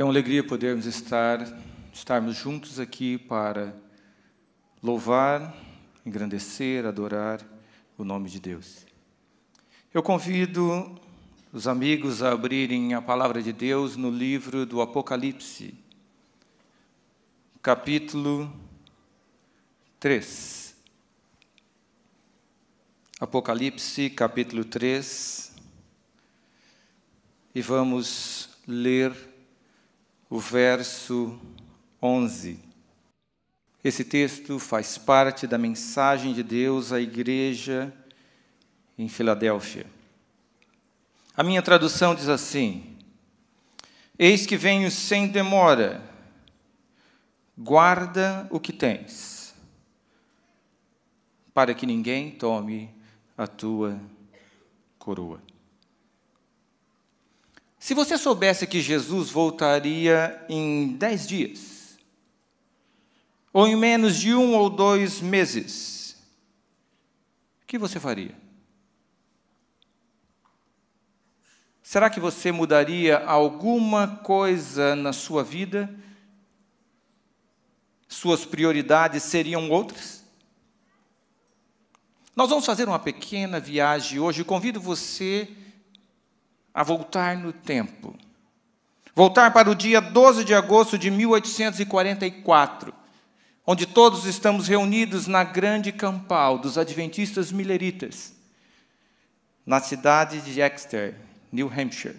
É uma alegria podermos estar, estarmos juntos aqui para louvar, engrandecer, adorar o nome de Deus. Eu convido os amigos a abrirem a palavra de Deus no livro do Apocalipse, capítulo 3. Apocalipse, capítulo 3, e vamos ler o verso 11. Esse texto faz parte da mensagem de Deus à igreja em Filadélfia. A minha tradução diz assim: Eis que venho sem demora, guarda o que tens, para que ninguém tome a tua coroa. Se você soubesse que Jesus voltaria em dez dias, ou em menos de um ou dois meses, o que você faria? Será que você mudaria alguma coisa na sua vida? Suas prioridades seriam outras? Nós vamos fazer uma pequena viagem hoje. Eu convido você a voltar no tempo. Voltar para o dia 12 de agosto de 1844, onde todos estamos reunidos na grande campal dos adventistas mileritas, na cidade de Exeter, New Hampshire.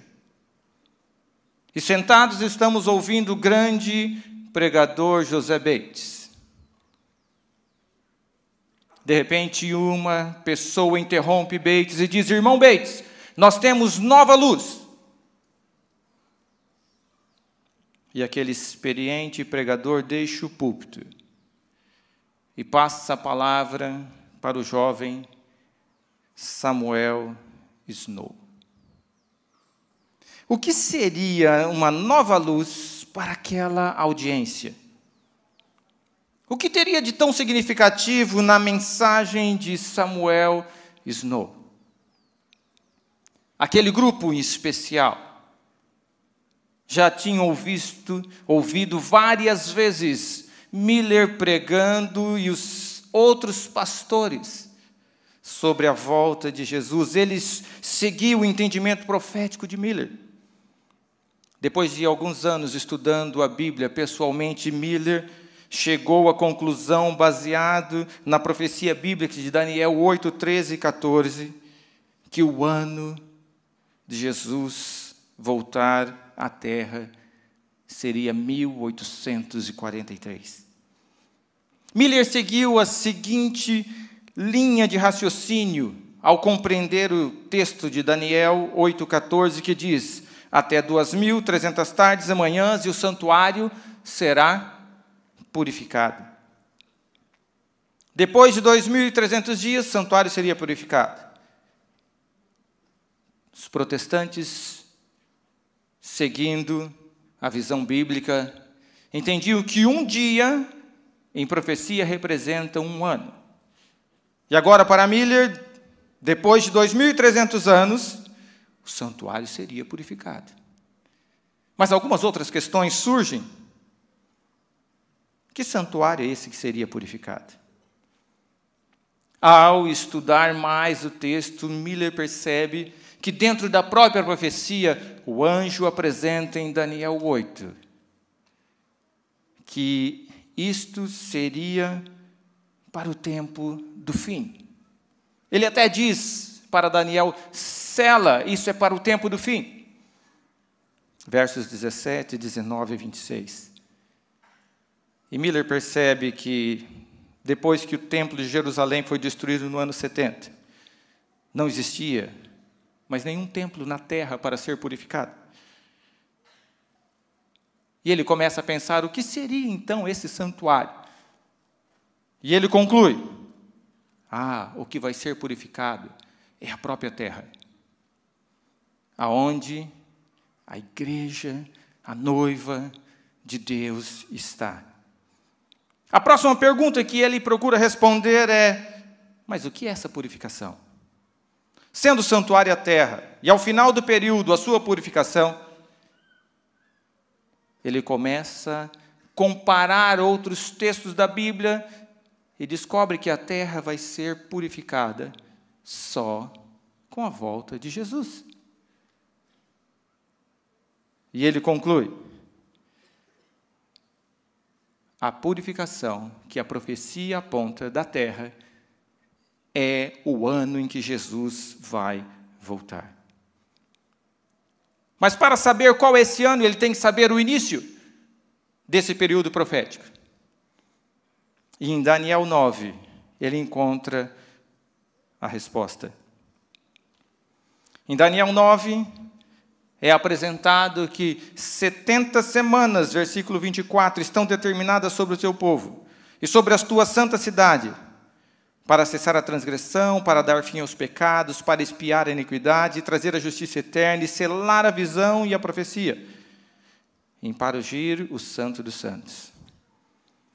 E sentados estamos ouvindo o grande pregador José Bates. De repente, uma pessoa interrompe Bates e diz: Irmão Bates, nós temos nova luz. E aquele experiente pregador deixa o púlpito e passa a palavra para o jovem Samuel Snow. O que seria uma nova luz para aquela audiência? O que teria de tão significativo na mensagem de Samuel Snow? Aquele grupo em especial já tinham ouvido, ouvido várias vezes Miller pregando e os outros pastores sobre a volta de Jesus. Eles seguiam o entendimento profético de Miller. Depois de alguns anos estudando a Bíblia pessoalmente, Miller chegou à conclusão, baseado na profecia bíblica de Daniel 8, 13 e 14, que o ano de Jesus voltar à Terra seria 1843. Miller seguiu a seguinte linha de raciocínio ao compreender o texto de Daniel 8,14, que diz: Até 2.300 tardes e manhãs, e o santuário será purificado. Depois de 2.300 dias, o santuário seria purificado os protestantes, seguindo a visão bíblica, entendiam que um dia em profecia representa um ano. E agora, para Miller, depois de 2.300 anos, o santuário seria purificado. Mas algumas outras questões surgem. Que santuário é esse que seria purificado? Ao estudar mais o texto, Miller percebe que dentro da própria profecia o anjo apresenta em Daniel 8, que isto seria para o tempo do fim. Ele até diz para Daniel: cela, isso é para o tempo do fim. Versos 17, 19 e 26. E Miller percebe que depois que o templo de Jerusalém foi destruído no ano 70, não existia mas nenhum templo na terra para ser purificado. E ele começa a pensar: o que seria então esse santuário? E ele conclui: ah, o que vai ser purificado é a própria terra, aonde a igreja, a noiva de Deus está. A próxima pergunta que ele procura responder é: mas o que é essa purificação? sendo santuário a terra, e ao final do período, a sua purificação, ele começa a comparar outros textos da Bíblia e descobre que a terra vai ser purificada só com a volta de Jesus. E ele conclui: a purificação que a profecia aponta da terra é o ano em que Jesus vai voltar. Mas para saber qual é esse ano, ele tem que saber o início desse período profético. E em Daniel 9, ele encontra a resposta. Em Daniel 9, é apresentado que 70 semanas, versículo 24, estão determinadas sobre o seu povo e sobre a tua santa cidade para cessar a transgressão, para dar fim aos pecados, para espiar a iniquidade, trazer a justiça eterna e selar a visão e a profecia. Em para o o santo dos santos.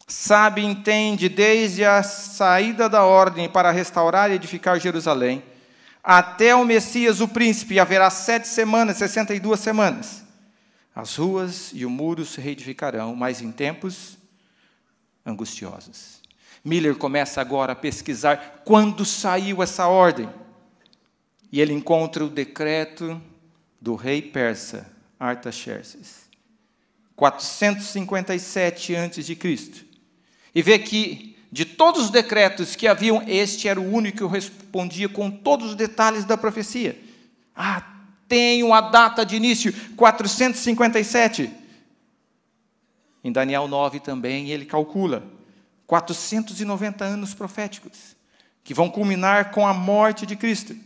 Sabe e entende desde a saída da ordem para restaurar e edificar Jerusalém, até o Messias, o príncipe, haverá sete semanas, sessenta e duas semanas. As ruas e o muro se reedificarão, mas em tempos angustiosos. Miller começa agora a pesquisar quando saiu essa ordem. E ele encontra o decreto do rei persa Artaxerxes, 457 a.C. E vê que de todos os decretos que haviam, este era o único que respondia com todos os detalhes da profecia. Ah, tenho a data de início, 457. Em Daniel 9 também ele calcula 490 anos proféticos, que vão culminar com a morte de Cristo.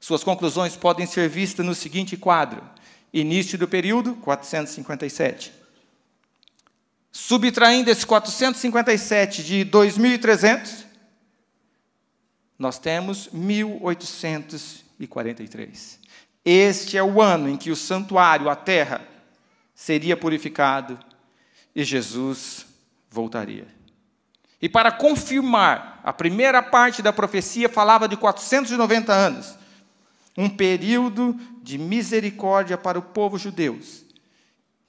Suas conclusões podem ser vistas no seguinte quadro: início do período, 457. Subtraindo esse 457 de 2300, nós temos 1843. Este é o ano em que o santuário, a terra, seria purificado e Jesus voltaria. E para confirmar, a primeira parte da profecia falava de 490 anos, um período de misericórdia para o povo judeu,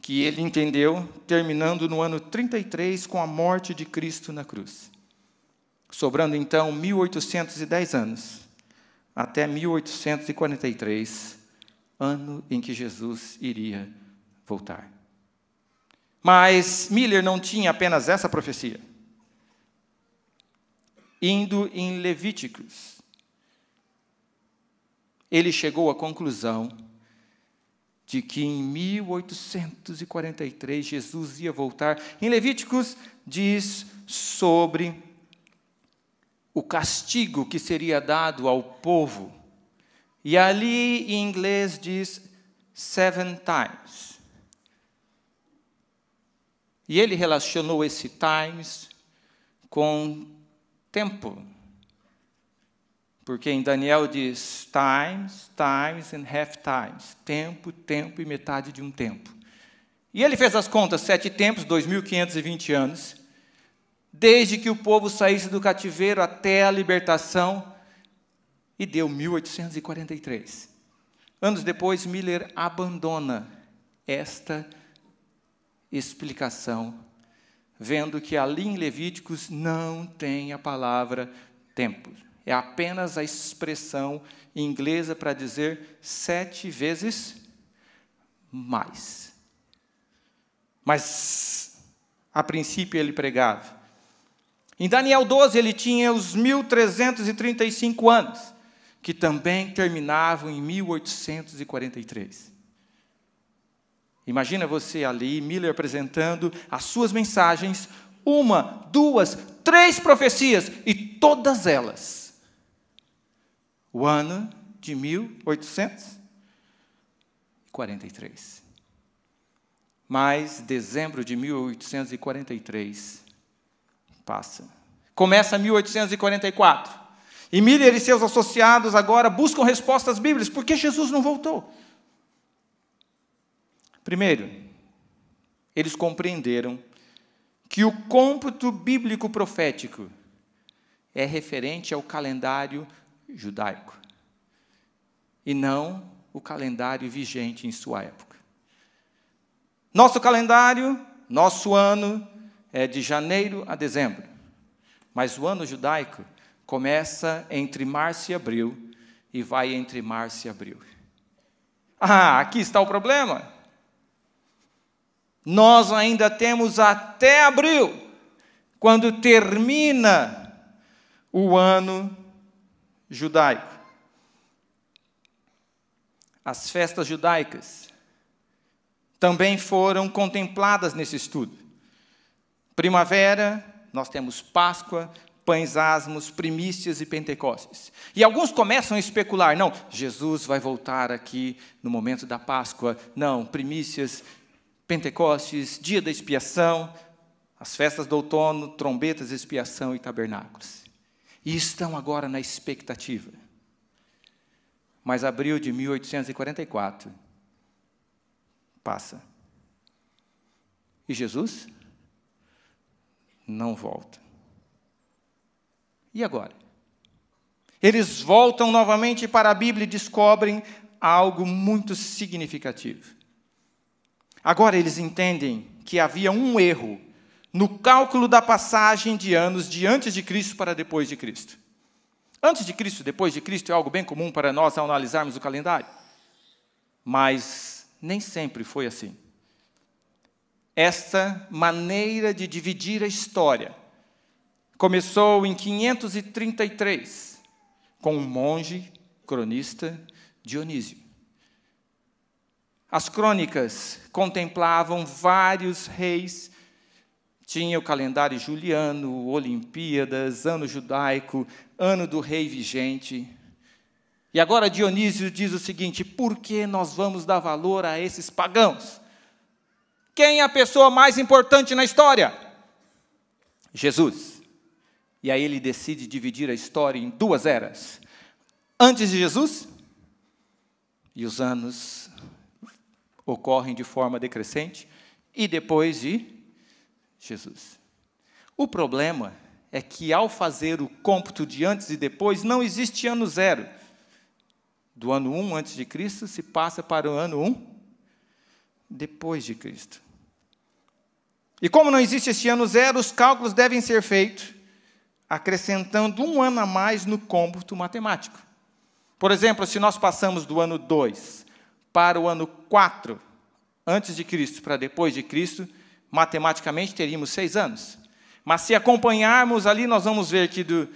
que ele entendeu terminando no ano 33 com a morte de Cristo na cruz. Sobrando então 1810 anos até 1843, ano em que Jesus iria voltar. Mas Miller não tinha apenas essa profecia indo em Levíticos, ele chegou à conclusão de que em 1843 Jesus ia voltar. Em Levíticos diz sobre o castigo que seria dado ao povo. E ali em inglês diz seven times. E ele relacionou esse times com tempo. Porque em Daniel diz times, times and half times. Tempo, tempo e metade de um tempo. E ele fez as contas, sete tempos, 2.520 anos, desde que o povo saísse do cativeiro até a libertação, e deu 1843. Anos depois, Miller abandona esta explicação vendo que ali em Levíticos não tem a palavra tempo. É apenas a expressão inglesa para dizer sete vezes mais. Mas, a princípio, ele pregava. Em Daniel 12, ele tinha os 1.335 anos, que também terminavam em 1843. Imagina você ali, Miller apresentando as suas mensagens, uma, duas, três profecias, e todas elas. O ano de 1843. Mas dezembro de 1843 passa. Começa 1844. E Miller e seus associados agora buscam respostas bíblicas. Por que Jesus não voltou? Primeiro, eles compreenderam que o cômputo bíblico profético é referente ao calendário judaico e não o calendário vigente em sua época. Nosso calendário, nosso ano é de janeiro a dezembro, mas o ano judaico começa entre março e abril e vai entre março e abril. Ah, aqui está o problema. Nós ainda temos até abril, quando termina o ano judaico. As festas judaicas também foram contempladas nesse estudo. Primavera, nós temos Páscoa, pães asmos, primícias e pentecostes. E alguns começam a especular: não, Jesus vai voltar aqui no momento da Páscoa, não, primícias Pentecostes, dia da expiação, as festas do outono, trombetas, expiação e tabernáculos. E estão agora na expectativa. Mas abril de 1844 passa. E Jesus não volta. E agora? Eles voltam novamente para a Bíblia e descobrem algo muito significativo. Agora eles entendem que havia um erro no cálculo da passagem de anos de antes de Cristo para depois de Cristo. Antes de Cristo, depois de Cristo é algo bem comum para nós ao analisarmos o calendário. Mas nem sempre foi assim. Esta maneira de dividir a história começou em 533 com um monge cronista Dionísio. As crônicas contemplavam vários reis, tinha o calendário juliano, Olimpíadas, ano judaico, ano do rei vigente. E agora Dionísio diz o seguinte: por que nós vamos dar valor a esses pagãos? Quem é a pessoa mais importante na história? Jesus. E aí ele decide dividir a história em duas eras: antes de Jesus e os anos ocorrem de forma decrescente, e depois de Jesus. O problema é que, ao fazer o cômputo de antes e depois, não existe ano zero. Do ano 1 antes de Cristo se passa para o ano 1 depois de Cristo. E como não existe este ano zero, os cálculos devem ser feitos acrescentando um ano a mais no cômputo matemático. Por exemplo, se nós passamos do ano 2 para o ano 4 antes de Cristo para depois de Cristo, matematicamente teríamos seis anos. Mas se acompanharmos ali, nós vamos ver que do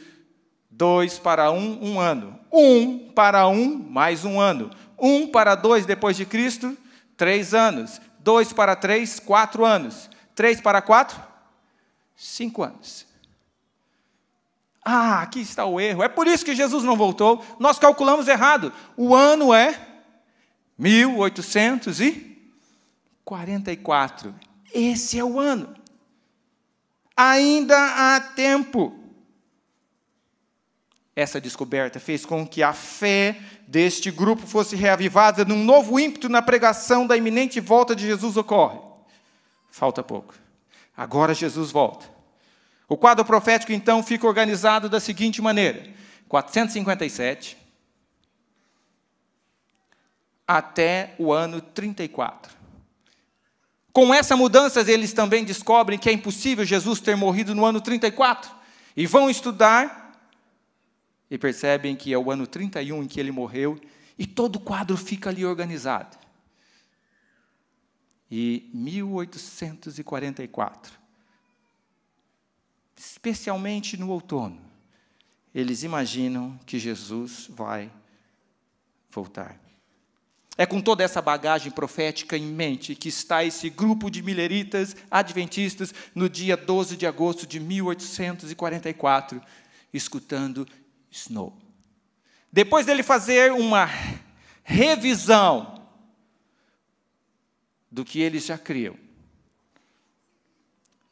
2 para 1, um, um ano. 1 um para 1, um, mais um ano. 1 um para 2 depois de Cristo, três anos. 2 para 3, quatro anos. 3 para 4, cinco anos. Ah, aqui está o erro. É por isso que Jesus não voltou. Nós calculamos errado. O ano é 1844. Esse é o ano. Ainda há tempo. Essa descoberta fez com que a fé deste grupo fosse reavivada num novo ímpeto na pregação da iminente volta de Jesus ocorre. Falta pouco. Agora Jesus volta. O quadro profético então fica organizado da seguinte maneira: 457, até o ano 34. Com essa mudança, eles também descobrem que é impossível Jesus ter morrido no ano 34 e vão estudar e percebem que é o ano 31 em que ele morreu e todo o quadro fica ali organizado. E 1844, especialmente no outono, eles imaginam que Jesus vai voltar. É com toda essa bagagem profética em mente que está esse grupo de mileritas adventistas no dia 12 de agosto de 1844, escutando Snow. Depois dele fazer uma revisão do que eles já criam,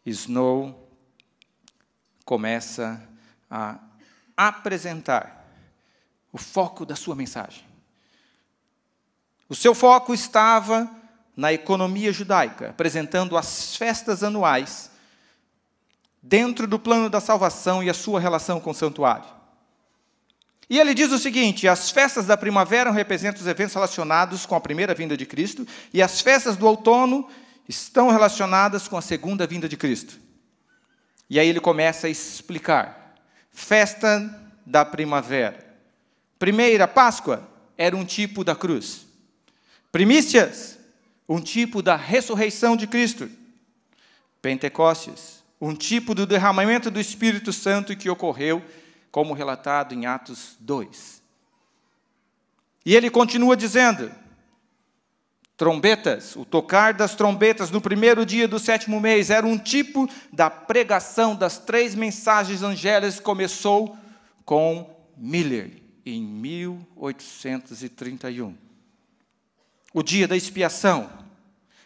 Snow começa a apresentar o foco da sua mensagem. O seu foco estava na economia judaica, apresentando as festas anuais dentro do plano da salvação e a sua relação com o santuário. E ele diz o seguinte: as festas da primavera representam os eventos relacionados com a primeira vinda de Cristo, e as festas do outono estão relacionadas com a segunda vinda de Cristo. E aí ele começa a explicar. Festa da primavera. Primeira, Páscoa, era um tipo da cruz. Primícias, um tipo da ressurreição de Cristo. Pentecostes, um tipo do derramamento do Espírito Santo que ocorreu, como relatado em Atos 2. E ele continua dizendo: Trombetas, o tocar das trombetas no primeiro dia do sétimo mês era um tipo da pregação das três mensagens angélicas começou com Miller em 1831. O dia da expiação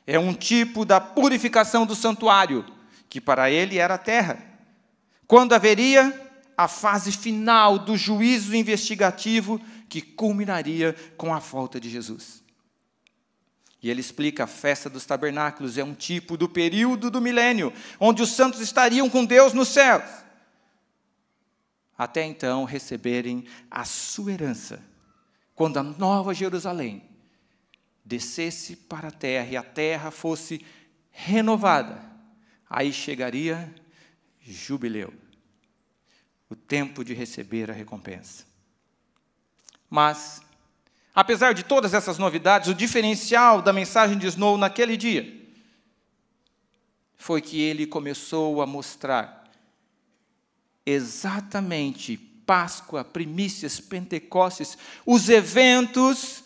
é um tipo da purificação do santuário, que para ele era a terra. Quando haveria a fase final do juízo investigativo que culminaria com a volta de Jesus. E ele explica: a festa dos tabernáculos é um tipo do período do milênio, onde os santos estariam com Deus nos céus, até então receberem a sua herança, quando a nova Jerusalém descesse para a terra e a terra fosse renovada, aí chegaria jubileu, o tempo de receber a recompensa. Mas, apesar de todas essas novidades, o diferencial da mensagem de Snow naquele dia foi que ele começou a mostrar exatamente Páscoa, primícias, Pentecostes, os eventos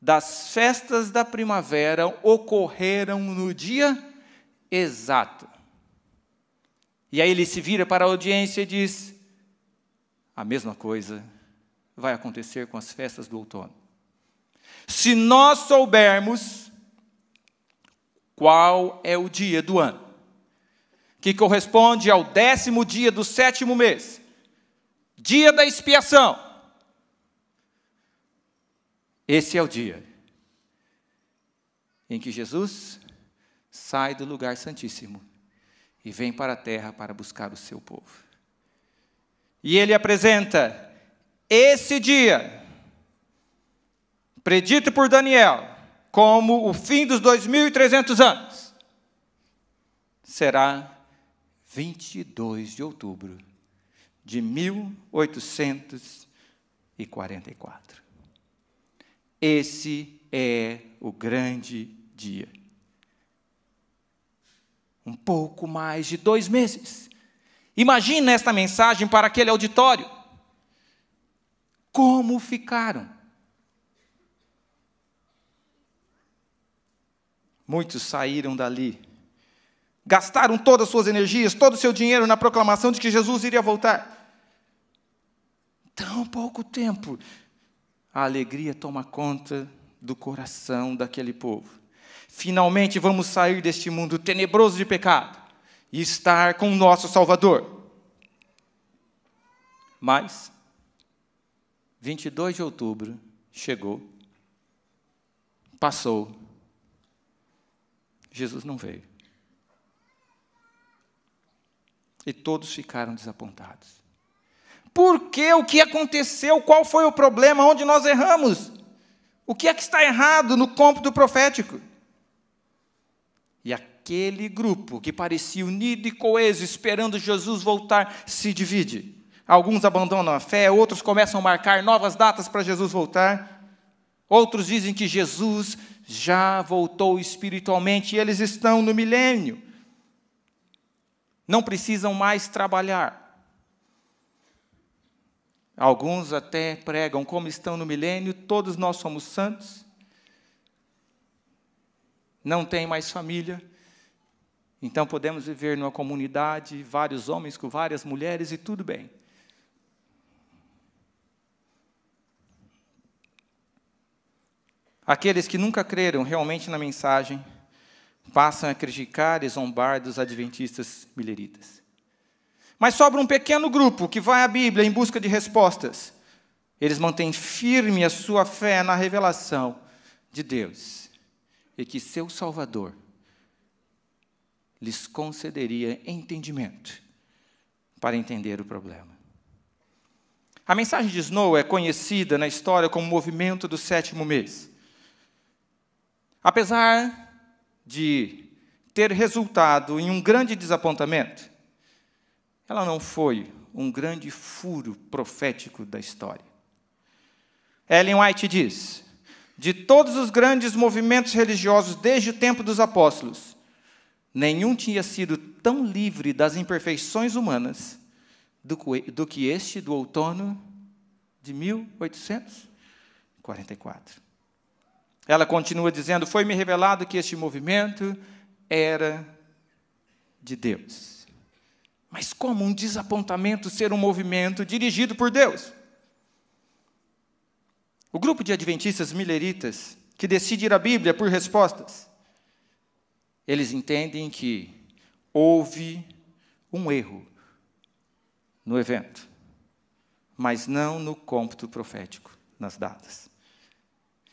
das festas da primavera ocorreram no dia exato. E aí ele se vira para a audiência e diz: a mesma coisa vai acontecer com as festas do outono. Se nós soubermos qual é o dia do ano, que corresponde ao décimo dia do sétimo mês, dia da expiação, esse é o dia em que Jesus sai do lugar santíssimo e vem para a terra para buscar o seu povo. E ele apresenta esse dia, predito por Daniel, como o fim dos 2.300 anos. Será 22 de outubro de 1844. Esse é o grande dia. Um pouco mais de dois meses. Imagina esta mensagem para aquele auditório. Como ficaram? Muitos saíram dali, gastaram todas as suas energias, todo o seu dinheiro na proclamação de que Jesus iria voltar. Tão pouco tempo a alegria toma conta do coração daquele povo. Finalmente vamos sair deste mundo tenebroso de pecado e estar com o nosso Salvador. Mas, 22 de outubro chegou, passou, Jesus não veio. E todos ficaram desapontados. Por quê? O que aconteceu? Qual foi o problema? Onde nós erramos? O que é que está errado no cômputo profético? E aquele grupo que parecia unido e coeso, esperando Jesus voltar, se divide. Alguns abandonam a fé, outros começam a marcar novas datas para Jesus voltar. Outros dizem que Jesus já voltou espiritualmente e eles estão no milênio. Não precisam mais trabalhar, Alguns até pregam como estão no milênio, todos nós somos santos. Não tem mais família. Então podemos viver numa comunidade, vários homens com várias mulheres e tudo bem. Aqueles que nunca creram realmente na mensagem passam a criticar e zombar dos adventistas mileritas. Mas sobra um pequeno grupo que vai à Bíblia em busca de respostas. Eles mantêm firme a sua fé na revelação de Deus e que seu Salvador lhes concederia entendimento para entender o problema. A mensagem de Snow é conhecida na história como o movimento do sétimo mês. Apesar de ter resultado em um grande desapontamento, ela não foi um grande furo profético da história. Ellen White diz: de todos os grandes movimentos religiosos desde o tempo dos apóstolos, nenhum tinha sido tão livre das imperfeições humanas do que este do outono de 1844. Ela continua dizendo: Foi-me revelado que este movimento era de Deus. Mas como um desapontamento ser um movimento dirigido por Deus? O grupo de adventistas mileritas que decide ir à Bíblia por respostas, eles entendem que houve um erro no evento, mas não no cômputo profético, nas datas.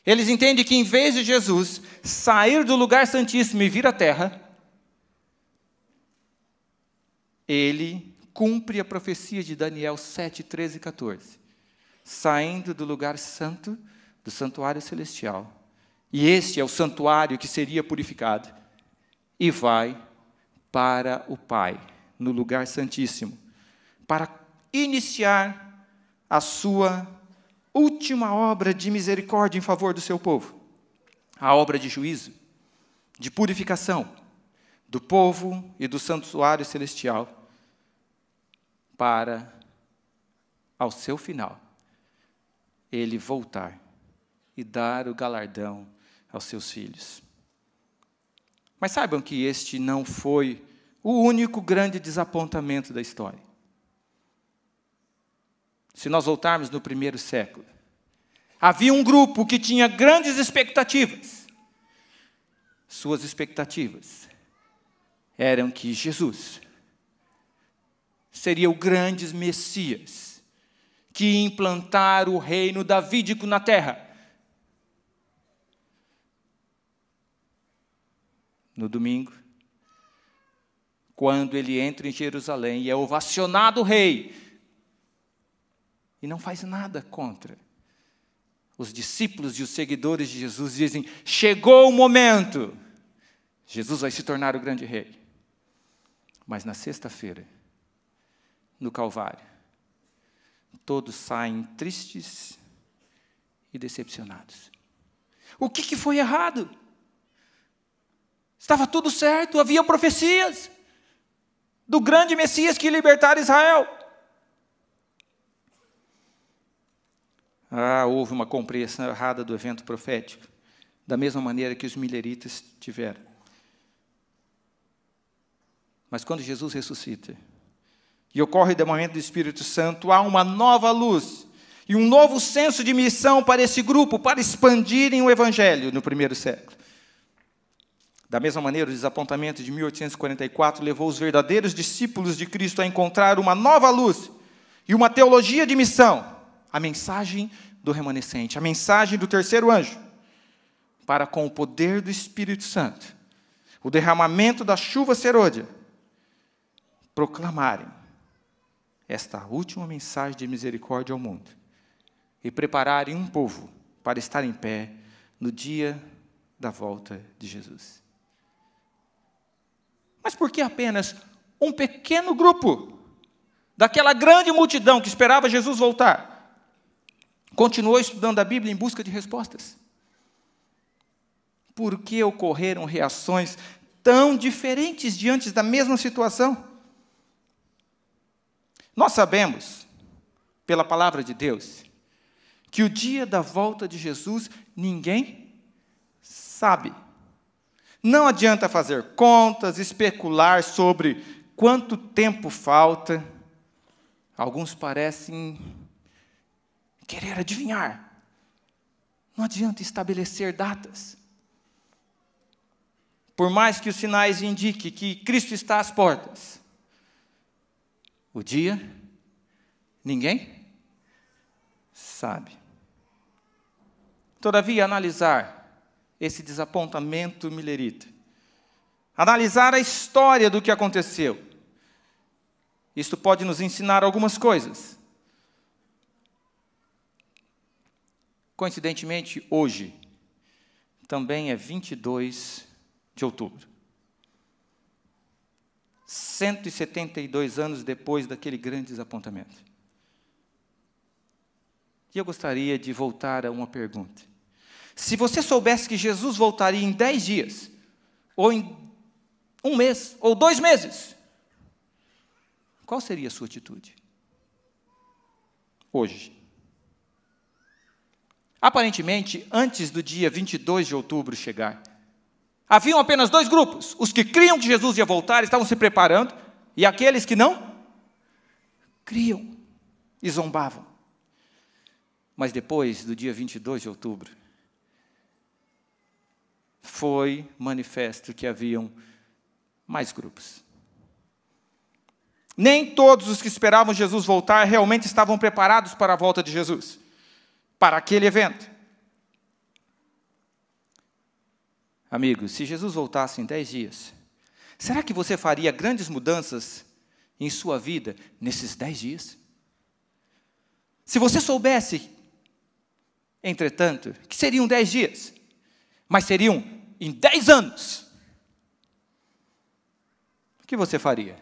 Eles entendem que em vez de Jesus sair do lugar santíssimo e vir à terra, ele cumpre a profecia de Daniel 7, 13 e 14, saindo do lugar santo, do santuário celestial. E este é o santuário que seria purificado, e vai para o Pai, no lugar santíssimo, para iniciar a sua última obra de misericórdia em favor do seu povo a obra de juízo, de purificação do povo e do santuário celestial para, ao seu final, ele voltar e dar o galardão aos seus filhos. Mas saibam que este não foi o único grande desapontamento da história. Se nós voltarmos no primeiro século, havia um grupo que tinha grandes expectativas. Suas expectativas eram que Jesus seria o grande Messias que implantar o reino davídico na terra. No domingo, quando ele entra em Jerusalém e é ovacionado o rei, e não faz nada contra. Os discípulos e os seguidores de Jesus dizem: chegou o momento, Jesus vai se tornar o grande rei. Mas na sexta-feira, no Calvário. Todos saem tristes e decepcionados. O que, que foi errado? Estava tudo certo, havia profecias do grande Messias que libertar Israel. Ah, houve uma compreensão errada do evento profético, da mesma maneira que os mileritas tiveram. Mas quando Jesus ressuscita, e ocorre o derramamento do Espírito Santo, há uma nova luz e um novo senso de missão para esse grupo, para expandirem o Evangelho no primeiro século. Da mesma maneira, o desapontamento de 1844 levou os verdadeiros discípulos de Cristo a encontrar uma nova luz e uma teologia de missão, a mensagem do remanescente, a mensagem do terceiro anjo, para com o poder do Espírito Santo, o derramamento da chuva serôdia, proclamarem esta última mensagem de misericórdia ao mundo e prepararem um povo para estar em pé no dia da volta de Jesus. Mas por que apenas um pequeno grupo daquela grande multidão que esperava Jesus voltar continuou estudando a Bíblia em busca de respostas? Por que ocorreram reações tão diferentes diante da mesma situação? Nós sabemos, pela palavra de Deus, que o dia da volta de Jesus ninguém sabe. Não adianta fazer contas, especular sobre quanto tempo falta. Alguns parecem querer adivinhar. Não adianta estabelecer datas. Por mais que os sinais indiquem que Cristo está às portas, o dia, ninguém sabe. Todavia, analisar esse desapontamento milerita, analisar a história do que aconteceu, isto pode nos ensinar algumas coisas. Coincidentemente, hoje também é 22 de outubro. 172 anos depois daquele grande desapontamento. E eu gostaria de voltar a uma pergunta. Se você soubesse que Jesus voltaria em dez dias, ou em um mês, ou dois meses, qual seria a sua atitude? Hoje. Aparentemente, antes do dia 22 de outubro chegar, Haviam apenas dois grupos: os que criam que Jesus ia voltar, estavam se preparando, e aqueles que não criam e zombavam. Mas depois do dia 22 de outubro, foi manifesto que haviam mais grupos. Nem todos os que esperavam Jesus voltar realmente estavam preparados para a volta de Jesus, para aquele evento. Amigos, se Jesus voltasse em dez dias, será que você faria grandes mudanças em sua vida nesses dez dias? Se você soubesse, entretanto, que seriam dez dias, mas seriam em dez anos, o que você faria?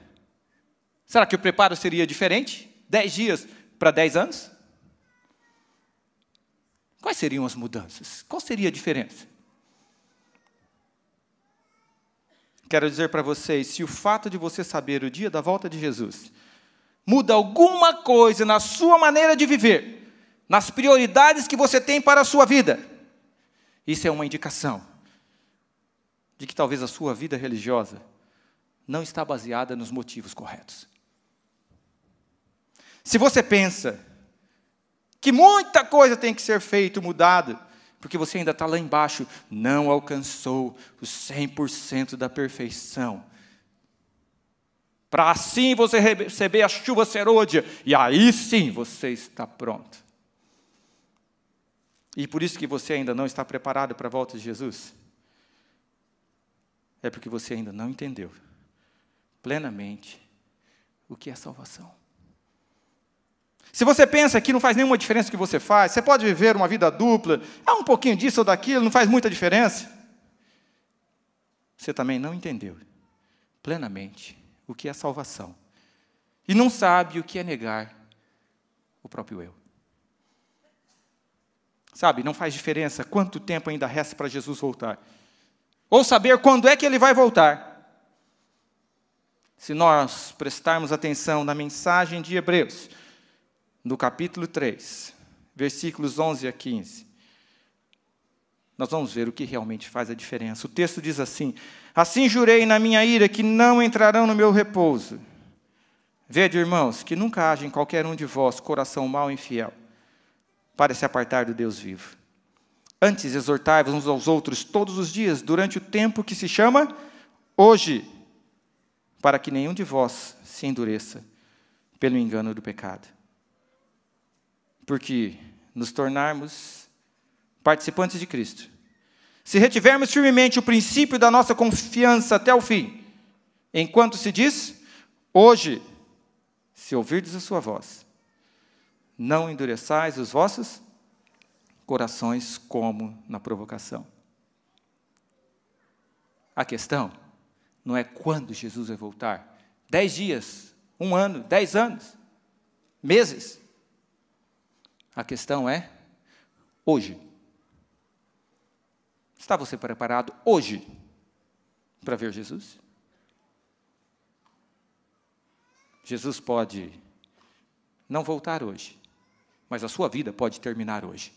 Será que o preparo seria diferente? Dez dias para dez anos? Quais seriam as mudanças? Qual seria a diferença? Quero dizer para vocês: se o fato de você saber o dia da volta de Jesus muda alguma coisa na sua maneira de viver, nas prioridades que você tem para a sua vida, isso é uma indicação de que talvez a sua vida religiosa não está baseada nos motivos corretos. Se você pensa que muita coisa tem que ser feita, mudada, porque você ainda está lá embaixo, não alcançou os 100% da perfeição. Para assim você receber a chuva serôdia, e aí sim você está pronto. E por isso que você ainda não está preparado para a volta de Jesus? É porque você ainda não entendeu plenamente o que é salvação. Se você pensa que não faz nenhuma diferença o que você faz, você pode viver uma vida dupla, ah, um pouquinho disso ou daquilo, não faz muita diferença. Você também não entendeu plenamente o que é salvação e não sabe o que é negar o próprio eu. Sabe, não faz diferença quanto tempo ainda resta para Jesus voltar. Ou saber quando é que ele vai voltar. Se nós prestarmos atenção na mensagem de Hebreus, no capítulo 3, versículos 11 a 15, nós vamos ver o que realmente faz a diferença. O texto diz assim: Assim jurei na minha ira que não entrarão no meu repouso. Vede, irmãos, que nunca haja em qualquer um de vós coração mau e infiel para se apartar do Deus vivo. Antes, exortai-vos uns aos outros todos os dias, durante o tempo que se chama hoje, para que nenhum de vós se endureça pelo engano do pecado porque nos tornarmos participantes de Cristo, se retivermos firmemente o princípio da nossa confiança até o fim, enquanto se diz, hoje, se ouvirdes a sua voz, não endureçais os vossos corações como na provocação. A questão não é quando Jesus vai voltar. Dez dias, um ano, dez anos, meses. A questão é hoje. Está você preparado hoje para ver Jesus? Jesus pode não voltar hoje, mas a sua vida pode terminar hoje.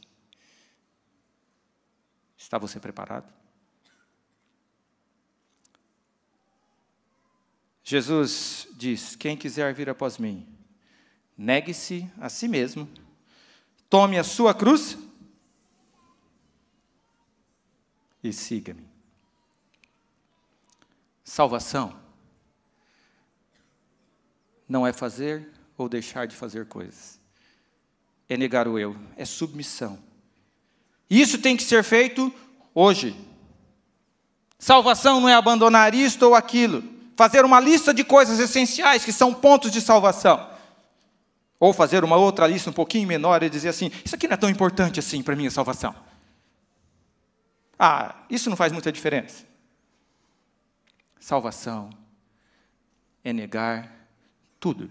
Está você preparado? Jesus diz: Quem quiser vir após mim, negue-se a si mesmo Tome a sua cruz e siga-me. Salvação não é fazer ou deixar de fazer coisas, é negar o eu, é submissão. Isso tem que ser feito hoje. Salvação não é abandonar isto ou aquilo, fazer uma lista de coisas essenciais que são pontos de salvação. Ou fazer uma outra lista um pouquinho menor e dizer assim: isso aqui não é tão importante assim para minha salvação. Ah, isso não faz muita diferença. Salvação é negar tudo.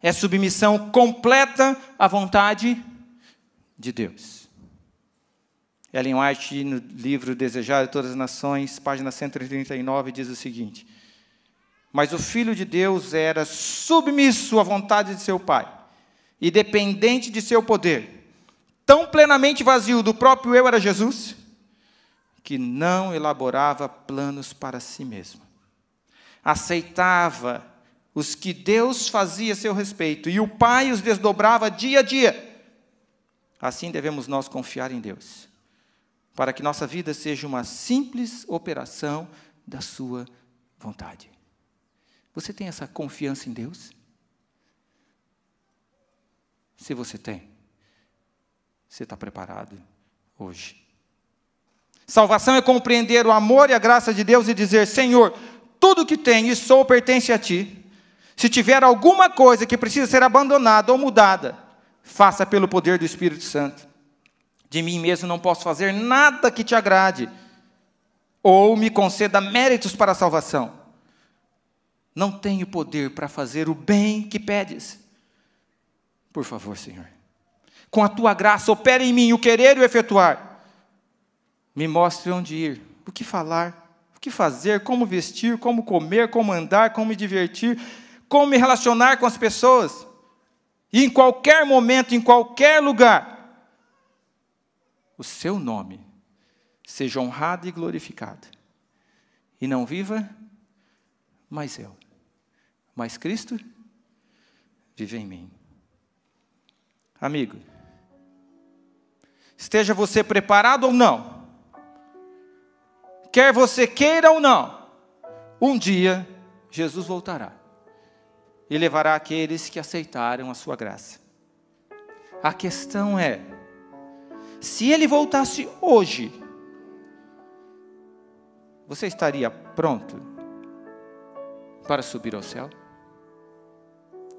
É submissão completa à vontade de Deus. Ellen White, no livro Desejar de Todas as Nações, página 139, diz o seguinte: mas o filho de Deus era submisso à vontade de seu pai e dependente de seu poder. Tão plenamente vazio do próprio eu era Jesus, que não elaborava planos para si mesmo. Aceitava os que Deus fazia a seu respeito e o Pai os desdobrava dia a dia. Assim devemos nós confiar em Deus, para que nossa vida seja uma simples operação da Sua vontade. Você tem essa confiança em Deus? Se você tem, você está preparado hoje. Salvação é compreender o amor e a graça de Deus e dizer: Senhor, tudo que tenho e sou pertence a ti. Se tiver alguma coisa que precisa ser abandonada ou mudada, faça pelo poder do Espírito Santo. De mim mesmo não posso fazer nada que te agrade ou me conceda méritos para a salvação não tenho poder para fazer o bem que pedes. Por favor, Senhor, com a tua graça, opera em mim o querer e o efetuar. Me mostre onde ir, o que falar, o que fazer, como vestir, como comer, como andar, como me divertir, como me relacionar com as pessoas. E em qualquer momento, em qualquer lugar, o seu nome seja honrado e glorificado. E não viva mais eu, mas Cristo vive em mim. Amigo, esteja você preparado ou não, quer você queira ou não, um dia Jesus voltará e levará aqueles que aceitaram a sua graça. A questão é: se ele voltasse hoje, você estaria pronto para subir ao céu?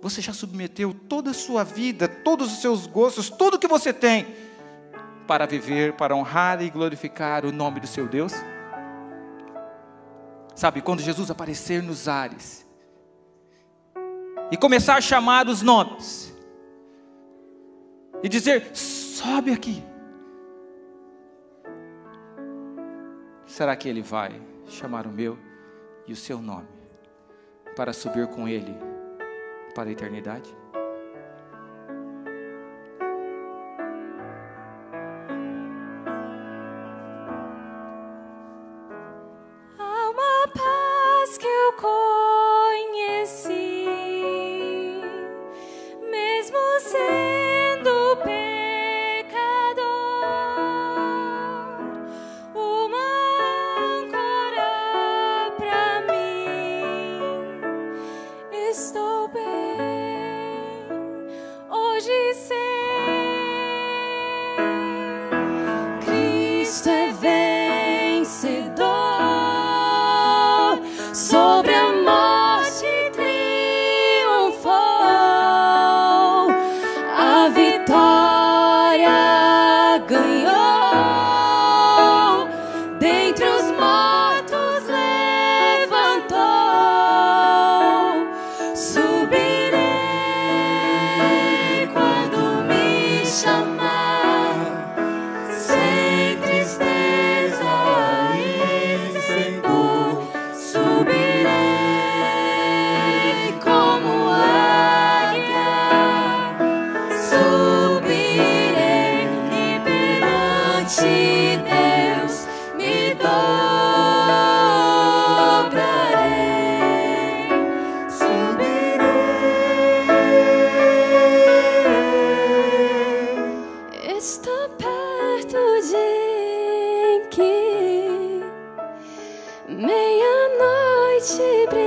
você já submeteu toda a sua vida, todos os seus gostos, tudo que você tem, para viver, para honrar e glorificar o nome do seu Deus? Sabe, quando Jesus aparecer nos ares e começar a chamar os nomes e dizer: sobe aqui. Será que ele vai chamar o meu e o seu nome para subir com ele? para a eternidade? 起。